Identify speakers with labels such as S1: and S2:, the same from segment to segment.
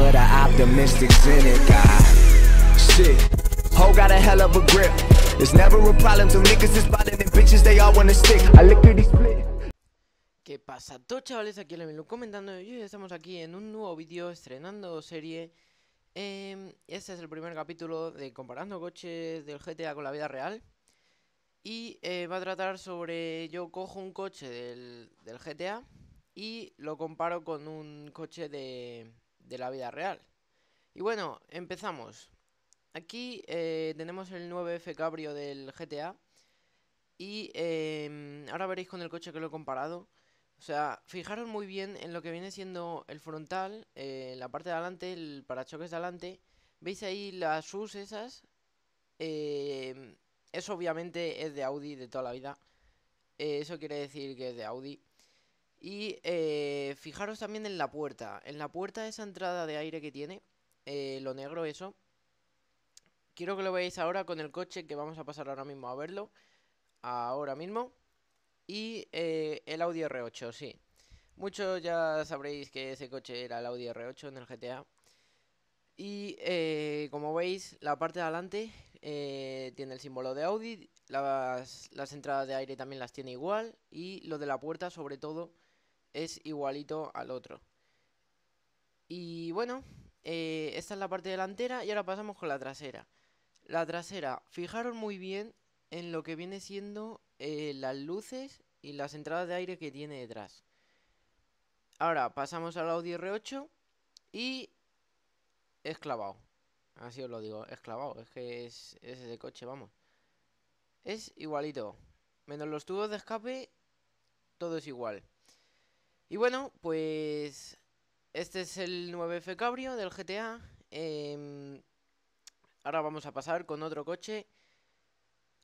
S1: ¿Qué pasa? Todos chavales aquí en la comentando y hoy estamos aquí en un nuevo vídeo estrenando serie. Em, este es el primer capítulo de comparando coches del GTA con la vida real. Y eh, va a tratar sobre yo cojo un coche del GTA y lo comparo con un coche de, de la vida real. Y bueno, empezamos. Aquí eh, tenemos el 9F Cabrio del GTA. Y em, ahora veréis con el coche que lo he comparado. O sea, fijaros muy bien en lo que viene siendo el frontal, eh, la parte de adelante, el parachoques de adelante. ¿Veis ahí las sus esas? Em, eso obviamente es de Audi de toda la vida. Eh, eso quiere decir que es de Audi. Y eh, fijaros también en la puerta. En la puerta esa entrada de aire que tiene, eh, lo negro eso. Quiero que lo veáis ahora con el coche que vamos a pasar ahora mismo a verlo. Ahora mismo. Y eh, el Audi R8, sí. Muchos ya sabréis que ese coche era el Audi R8 en el GTA. Y como veis, la parte de adelante tiene el símbolo de Audi, las, entradas de aire también las tiene igual y lo de la puerta sobre todo es igualito al otro. Y bueno, eh, esta es la parte delantera y ahora pasamos con la trasera. La trasera, fijaros muy bien en lo que viene siendo eh, las luces y las entradas de aire que tiene detrás. Ahora pasamos al Audi R8 y es clavado. Así os lo digo, es clavado, es que es, es ese coche, vamos. Es igualito. Menos los tubos de escape, todo es igual. Y bueno, pues este es el 9F Cabrio del GTA. Em, ahora vamos a pasar con otro coche.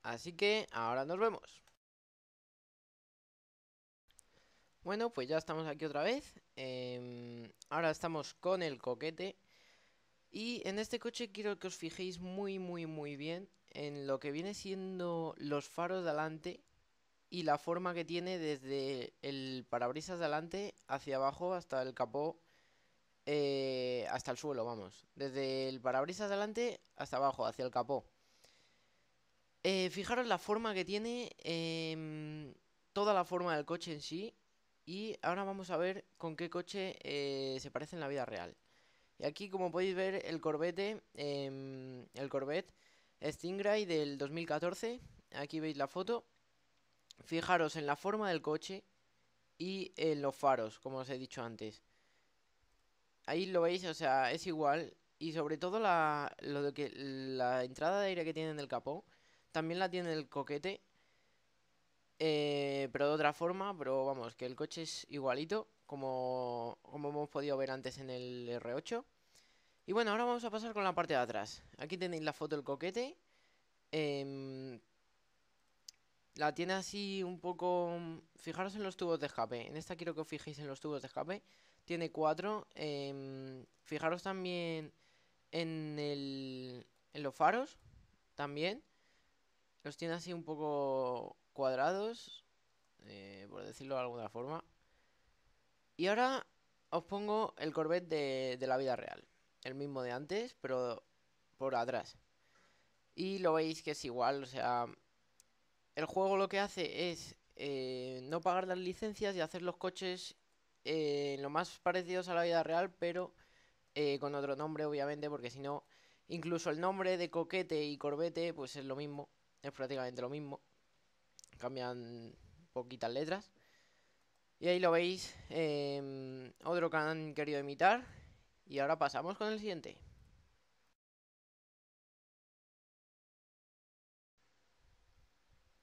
S1: Así que ahora nos vemos. Bueno, pues ya estamos aquí otra vez. Em, ahora estamos con el coquete. Y en este coche quiero que os fijéis muy, muy, muy bien en lo que viene siendo los faros de delante y la forma que tiene desde el parabrisas delante hacia abajo hasta el capó, eh, hasta el suelo, vamos. Desde el parabrisas delante hasta abajo, hacia el capó. Eh, fijaros la forma que tiene, em, toda la forma del coche en sí. Y ahora vamos a ver con qué coche eh, se parece en la vida real. Y aquí, como podéis ver, el Corvette, em, el Corvette Stingray del 2014. Aquí veis la foto. Fijaros en la forma del coche y en los faros, como os he dicho antes. Ahí lo veis, o sea, es igual. Y sobre todo la, lo que, la entrada de aire que tiene en el capó, también la tiene el coquete. Eh, pero de otra forma, pero vamos, que el coche es igualito, como, como hemos podido ver antes en el R8. Y bueno, ahora vamos a pasar con la parte de atrás. Aquí tenéis la foto del coquete. Em, la tiene así un poco... Mm, fijaros en los tubos de escape. En esta quiero que os fijéis en los tubos de escape. Tiene cuatro. Em, fijaros también en, el, en los faros. También. Los tiene así un poco cuadrados. Eh, por decirlo de alguna forma. Y ahora os pongo el Corvette de, de la vida real. El mismo de antes, pero por atrás. Y lo veis que es igual, o sea, el juego lo que hace es eh, no pagar las licencias y hacer los coches eh, lo más parecidos a la vida real, pero eh, con otro nombre, obviamente, porque si no, incluso el nombre de coquete y corbete, pues es lo mismo, es prácticamente lo mismo. Cambian poquitas letras. Y ahí lo veis, otro que han querido imitar. Y ahora pasamos con el siguiente.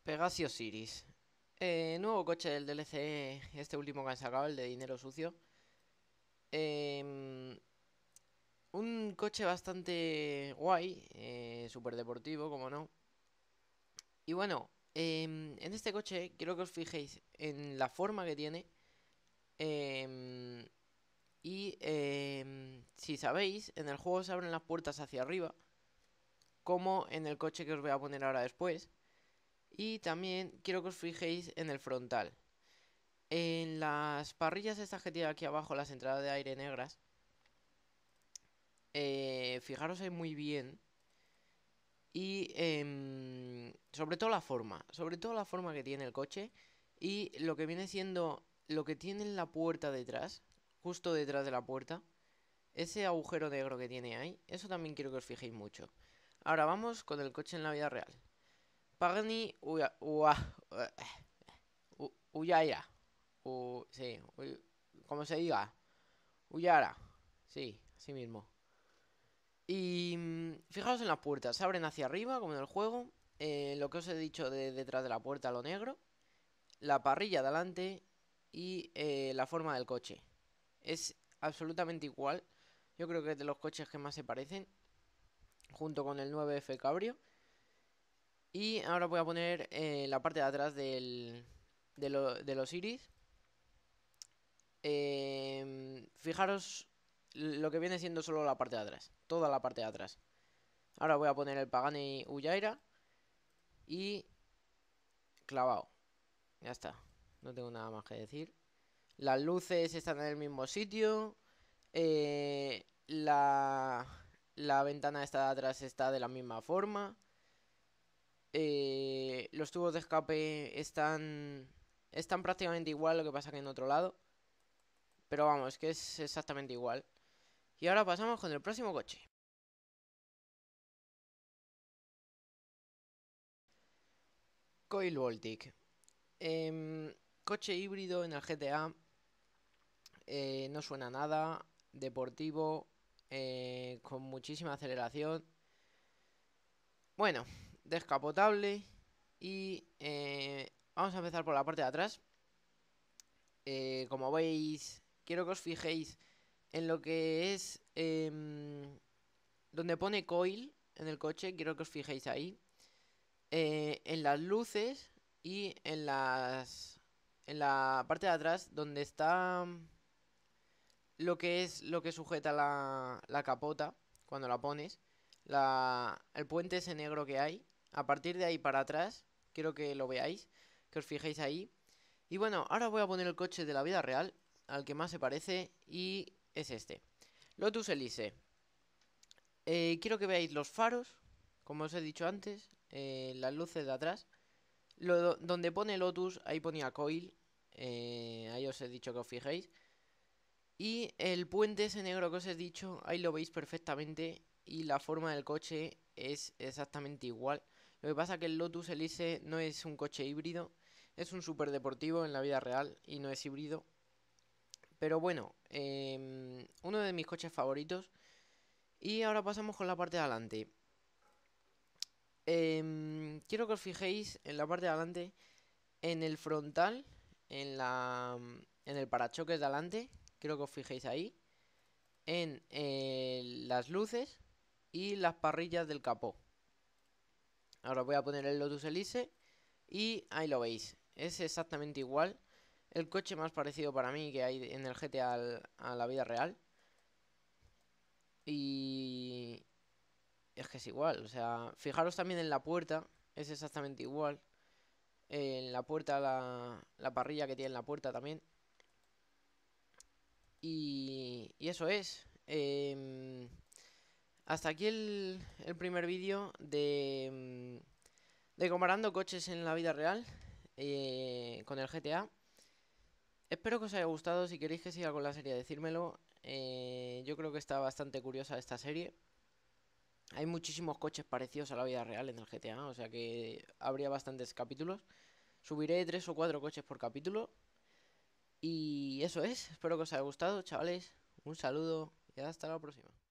S1: Pegasio Siris. Eh, nuevo coche del DLC, este último que han sacado, el de dinero sucio. Em, un coche bastante guay, eh, súper deportivo, como no. Y bueno, em, en este coche quiero que os fijéis en la forma que tiene. Em, y si sabéis, en el juego se abren las puertas hacia arriba, como en el coche que os voy a poner ahora después. Y también quiero que os fijéis en el frontal. En las parrillas estas que tiene aquí abajo, las entradas de aire negras, eh, fijaros ahí muy bien. Y em, sobre todo la forma, sobre todo la forma que tiene el coche y lo que viene siendo lo que tiene en la puerta detrás, justo detrás de la puerta, ese agujero negro que tiene ahí, eso también quiero que os fijéis mucho. Ahora vamos con el coche en la vida real. Parni Uya, sí, como se diga. Uyara. Sí, así mismo. Y mm, fijaos en las puertas. Se abren hacia arriba, como en el juego. Eh, lo que os he dicho de detrás de la puerta, lo negro. La parrilla delante adelante. Y eh, la forma del coche. Es absolutamente igual. Yo creo que es de los coches que más se parecen. Junto con el 9F Cabrio. Y ahora voy a poner eh, la parte de atrás de, los iris. Em, fijaros lo que viene siendo solo la parte de atrás. Toda la parte de atrás. Ahora voy a poner el Pagani Uyaira. Y clavado. Ya está. No tengo nada más que decir. Las luces están en el mismo sitio. Eh, la, la ventana está de atrás está de la misma forma. Eh, los tubos de escape están, están prácticamente igual, lo que pasa que en otro lado. Pero vamos, que es exactamente igual. Y ahora pasamos con el próximo coche. Coil Voltic. Em, coche híbrido en el GTA. Eh, no suena nada. Deportivo. Eh, con muchísima aceleración. Bueno, descapotable y eh, vamos a empezar por la parte de atrás. Eh, como veis, quiero que os fijéis en lo que es em, donde pone coil en el coche, quiero que os fijéis ahí. Eh, en las luces y en las en la parte de atrás donde está lo que es lo que sujeta la, la capota cuando la pones la, el puente ese negro que hay a partir de ahí para atrás, quiero que lo veáis, que os fijéis ahí. Y bueno, ahora voy a poner el coche de la vida real, al que más se parece, y es este. Lotus Elise. Eh, quiero que veáis los faros, como os he dicho antes, eh, las luces de atrás. donde pone Lotus, ahí ponía Coil. Eh, ahí os he dicho que os fijéis. Y el puente ese negro que os he dicho, ahí lo veis perfectamente y la forma del coche es exactamente igual. Lo que pasa es que el Lotus Elise no es un coche híbrido, es un deportivo en la vida real y no es híbrido. Pero bueno, em, uno de mis coches favoritos. Y ahora pasamos con la parte de adelante. Em, quiero que os fijéis en la parte de adelante, en el frontal, en, la, en el parachoques de adelante. Quiero que os fijéis ahí. En eh, las luces y las parrillas del capó. Ahora voy a poner el Lotus Elise y ahí lo veis. Es exactamente igual. El coche más parecido para mí que hay en el GTA a la vida real. Y... Es que es igual. O sea, fijaros también en la puerta. Es exactamente igual. En la puerta, la, la parrilla que tiene en la puerta también. Y, y eso es. Eh, hasta aquí el, primer vídeo de, mm, de, comparando coches en la vida real eh, con el GTA. Espero que os haya gustado, si queréis que siga con la serie decírmelo. Eh, yo creo que está bastante curiosa esta serie. Hay muchísimos coches parecidos a la vida real en el GTA, o sea que habría bastantes capítulos. Subiré tres o cuatro coches por capítulo. Y eso es, espero que os haya gustado, chavales. Un saludo y hasta la próxima.